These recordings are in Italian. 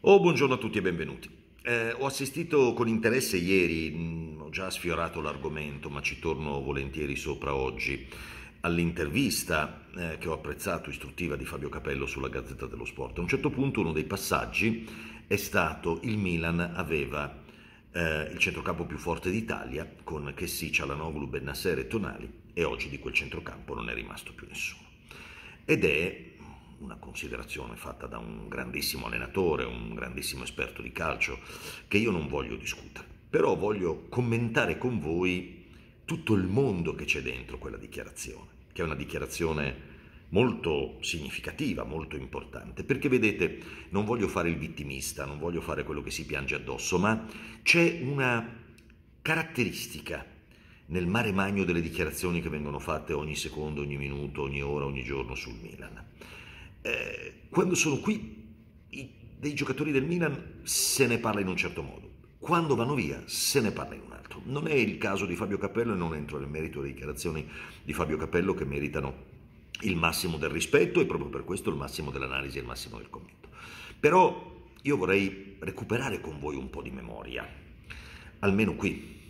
Oh, buongiorno a tutti e benvenuti. Eh, ho assistito con interesse ieri, mh, mm, ho già sfiorato l'argomento, ma ci torno volentieri sopra oggi, all'intervista eh, che ho apprezzato, istruttiva, di Fabio Capello sulla Gazzetta dello Sport. A un certo punto uno dei passaggi è stato il Milan aveva eh, il centrocampo più forte d'Italia con Chessi, Cialanoglu, Bennasser e Tonali e oggi di quel centrocampo non è rimasto più nessuno. Ed è una considerazione fatta da un grandissimo allenatore, un grandissimo esperto di calcio, che io non voglio discutere, però voglio commentare con voi tutto il mondo che c'è dentro quella dichiarazione, che è una dichiarazione molto significativa, molto importante, perché vedete, non voglio fare il vittimista, non voglio fare quello che si piange addosso, ma c'è una caratteristica nel mare magno delle dichiarazioni che vengono fatte ogni secondo, ogni minuto, ogni ora, ogni giorno sul Milan eh, quando sono qui i, dei giocatori del Milan se ne parla in un certo modo, quando vanno via se ne parla in un altro. Non è il caso di Fabio Cappello e non entro nel merito delle dichiarazioni di Fabio Cappello che meritano il massimo del rispetto e proprio per questo il massimo dell'analisi e il massimo del commento. Però io vorrei recuperare con voi un po' di memoria, almeno qui,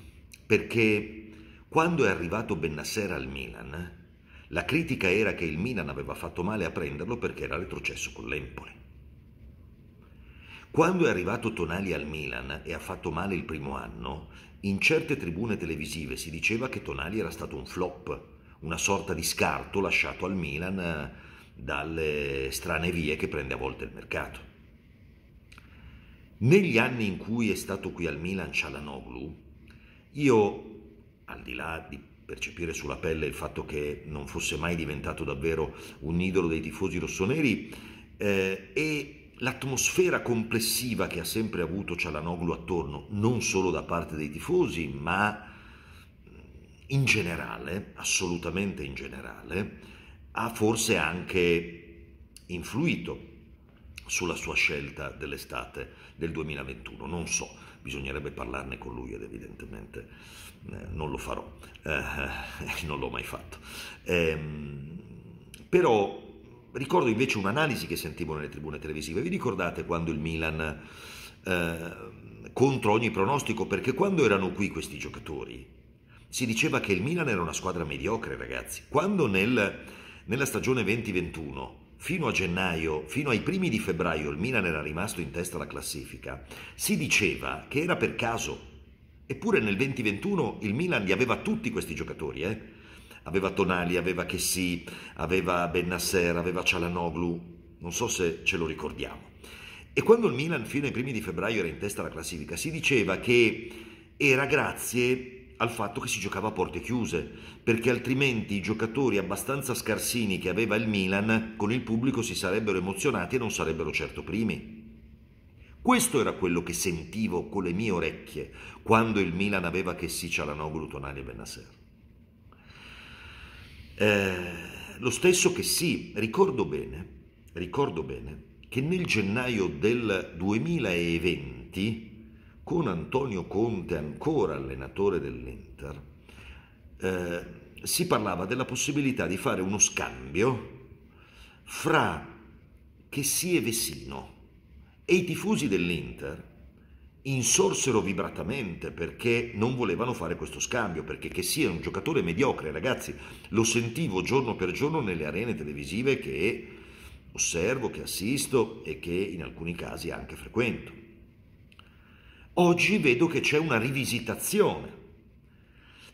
perché quando è arrivato Bennasera al Milan, la critica era che il Milan aveva fatto male a prenderlo perché era retrocesso con l'Empoli. Quando è arrivato Tonali al Milan e ha fatto male il primo anno, in certe tribune televisive si diceva che Tonali era stato un flop, una sorta di scarto lasciato al Milan eh, dalle strane vie che prende a volte il mercato. Negli anni in cui è stato qui al Milan Cialanoglu, io, al di là di percepire sulla pelle il fatto che non fosse mai diventato davvero un idolo dei tifosi rossoneri eh, e l'atmosfera complessiva che ha sempre avuto Cialanoglu attorno, non solo da parte dei tifosi, ma mm, in generale, assolutamente in generale, ha forse anche influito sulla sua scelta dell'estate del 2021. Non so, bisognerebbe parlarne con lui ed evidentemente eh, non lo farò, eh, eh non l'ho mai fatto. Eh, però ricordo invece un'analisi che sentivo nelle tribune televisive. Vi ricordate quando il Milan, eh, contro ogni pronostico, perché quando erano qui questi giocatori, si diceva che il Milan era una squadra mediocre, ragazzi. Quando nel, nella stagione 2021 fino a gennaio, fino ai primi di febbraio, il Milan era rimasto in testa alla classifica, si diceva che era per caso. Eppure nel 2021 il Milan li aveva tutti questi giocatori, eh? Aveva Tonali, aveva Chessy, aveva Bennasser, aveva Cialanoglu, non so se ce lo ricordiamo. E quando il Milan fino ai primi di febbraio era in testa alla classifica, si diceva che era grazie al fatto che si giocava a porte chiuse, perché altrimenti i giocatori abbastanza scarsini che aveva il Milan con il pubblico si sarebbero emozionati e non sarebbero certo primi. Questo era quello che sentivo con le mie orecchie quando il Milan aveva che sì Cialanoglu, Tonali e Benasser. Eh, lo stesso che sì, ricordo bene, ricordo bene che nel gennaio del 2020 con Antonio Conte ancora allenatore dell'Inter, eh, si parlava della possibilità di fare uno scambio fra Chessie e Vesino e i tifosi dell'Inter insorsero vibratamente perché non volevano fare questo scambio, perché che sia un giocatore mediocre, ragazzi, lo sentivo giorno per giorno nelle arene televisive che osservo, che assisto e che in alcuni casi anche frequento. Oggi vedo che c'è una rivisitazione,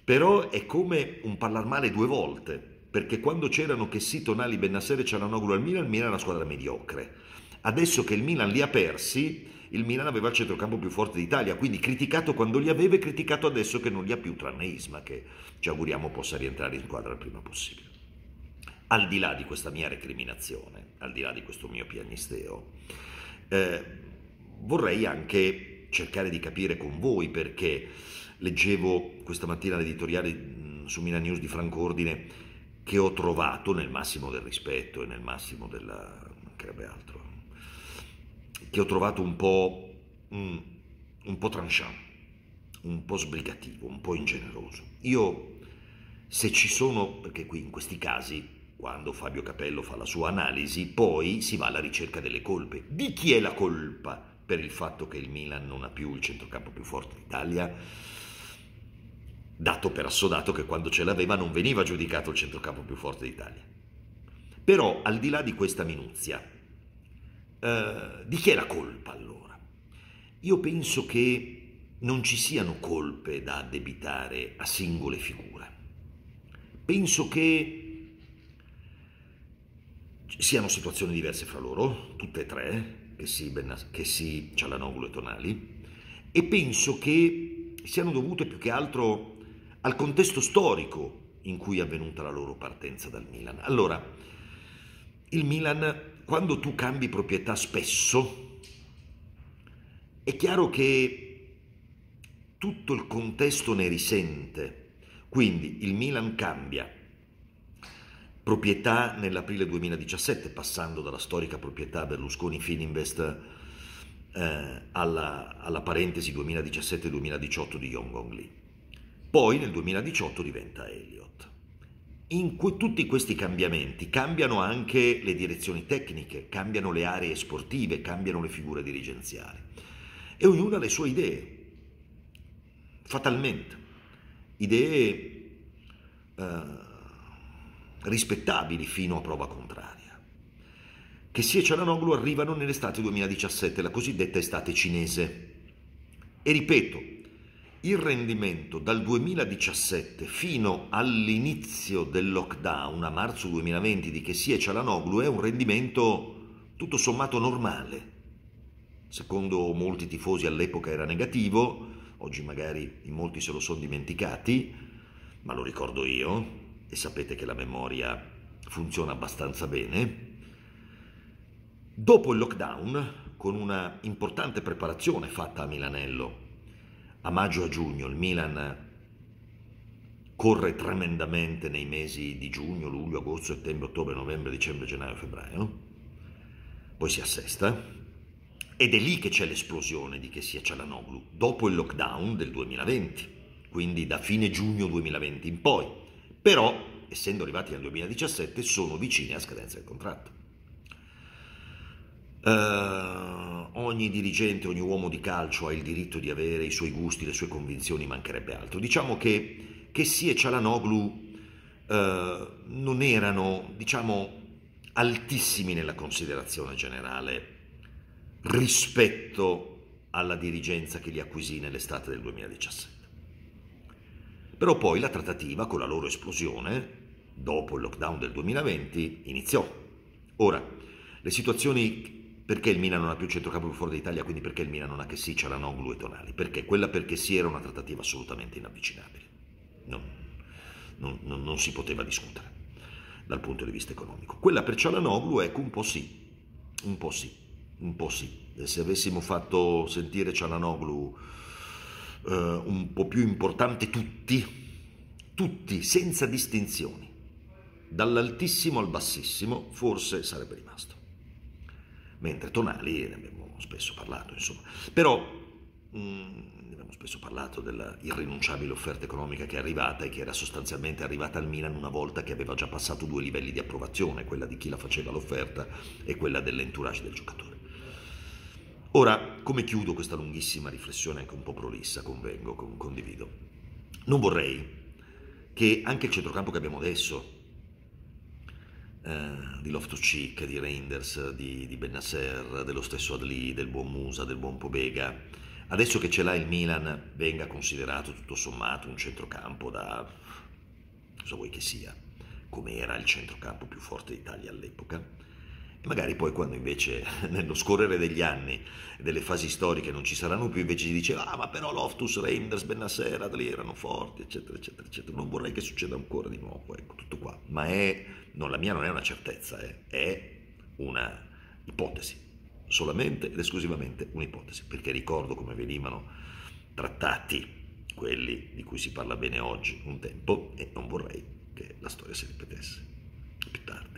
però è come un parlar male due volte, perché quando c'erano Chessy, Tonali, Bennasser e Cialanoglu al Milan, il Milan era una squadra mediocre. Adesso che il Milan li ha persi, il Milan aveva il centrocampo più forte d'Italia, quindi criticato quando li aveva e criticato adesso che non li ha più, tranne Isma, che ci auguriamo possa rientrare in squadra il prima possibile. Al di là di questa mia recriminazione, al di là di questo mio pianisteo, eh, vorrei anche cercare di capire con voi perché leggevo questa mattina l'editoriale mm, su Milan News di Franco Ordine che ho trovato nel massimo del rispetto e nel massimo della... mancherebbe altro, che ho trovato un po', un, mm, un po' tranchant, un po' sbrigativo, un po' ingeneroso. Io, se ci sono, perché qui in questi casi, quando Fabio Capello fa la sua analisi, poi si va alla ricerca delle colpe. Di chi è la colpa? per il fatto che il Milan non ha più il centrocampo più forte d'Italia, dato per assodato che quando ce l'aveva non veniva giudicato il centrocampo più forte d'Italia. Però al di là di questa minuzia, eh, di chi è la colpa allora? Io penso che non ci siano colpe da addebitare a singole figure. Penso che siano situazioni diverse fra loro, tutte e tre, che si, che si Cialanoglu e Tonali e penso che siano dovute più che altro al contesto storico in cui è avvenuta la loro partenza dal Milan. Allora, il Milan, quando tu cambi proprietà spesso, è chiaro che tutto il contesto ne risente. Quindi il Milan cambia proprietà nell'aprile 2017, passando dalla storica proprietà Berlusconi Fininvest eh, alla, alla, parentesi 2017-2018 di Yongong Lee. Poi nel 2018 diventa Elliott. In cui tutti questi cambiamenti cambiano anche le direzioni tecniche, cambiano le aree sportive, cambiano le figure dirigenziali e ognuno ha le sue idee, fatalmente, idee eh, rispettabili fino a prova contraria. Che sia Cialanoglu arrivano nell'estate 2017, la cosiddetta estate cinese. E ripeto, il rendimento dal 2017 fino all'inizio del lockdown a marzo 2020 di che e Cialanoglu è un rendimento tutto sommato normale. Secondo molti tifosi all'epoca era negativo, oggi magari in molti se lo sono dimenticati, ma lo ricordo io, e sapete che la memoria funziona abbastanza bene, dopo il lockdown, con una importante preparazione fatta a Milanello, a maggio e a giugno il Milan corre tremendamente nei mesi di giugno, luglio, agosto, settembre, ottobre, novembre, dicembre, gennaio, febbraio, poi si assesta ed è lì che c'è l'esplosione di che sia Cialanoglu, dopo il lockdown del 2020, quindi da fine giugno 2020 in poi però essendo arrivati nel 2017 sono vicini a scadenza del contratto. Uh, ogni dirigente, ogni uomo di calcio ha il diritto di avere i suoi gusti, le sue convinzioni, mancherebbe altro. Diciamo che, che sì e Cialanoglu uh, non erano, diciamo, altissimi nella considerazione generale rispetto alla dirigenza che li acquisì nell'estate del 2017. Però poi la trattativa con la loro esplosione, dopo il lockdown del 2020, iniziò. Ora, le situazioni perché il Milan non ha più centrocampo più fuori d'Italia, quindi perché il Milan non ha che sì, Cialanoglu e Tonali? Perché quella perché sì era una trattativa assolutamente inavvicinabile. Non, non, non, non si poteva discutere dal punto di vista economico. Quella per Cialanoglu, ecco, un po' sì, un po' sì, un po' sì. Se avessimo fatto sentire Cialanoglu eh, un po' più importante tutti, tutti senza distinzioni, dall'altissimo al bassissimo, forse sarebbe rimasto. Mentre Tonali, ne abbiamo spesso parlato, insomma, però mm, ne abbiamo spesso parlato della irrinunciabile offerta economica che è arrivata e che era sostanzialmente arrivata al Milan una volta che aveva già passato due livelli di approvazione, quella di chi la faceva l'offerta e quella dell'entourage del giocatore. Ora, come chiudo questa lunghissima riflessione, anche un po' prolissa, convengo, condivido, non vorrei che anche il centrocampo che abbiamo adesso, eh, di Loftus Cheek, di Reinders, di, di Bennasser, dello stesso Adli, del buon Musa, del buon Pobega, adesso che ce l'ha il Milan, venga considerato tutto sommato un centrocampo da cosa vuoi che sia, come era il centrocampo più forte d'Italia all'epoca Magari poi quando invece nello scorrere degli anni, delle fasi storiche non ci saranno più, invece si diceva ah ma però Loftus, Reimers, Bennassera, lì erano forti, eccetera, eccetera, eccetera. Non vorrei che succeda ancora di nuovo, ecco, tutto qua. Ma è, no, la mia non è una certezza, eh, è una ipotesi, solamente ed esclusivamente un'ipotesi, perché ricordo come venivano trattati quelli di cui si parla bene oggi un tempo e non vorrei che la storia si ripetesse più tardi.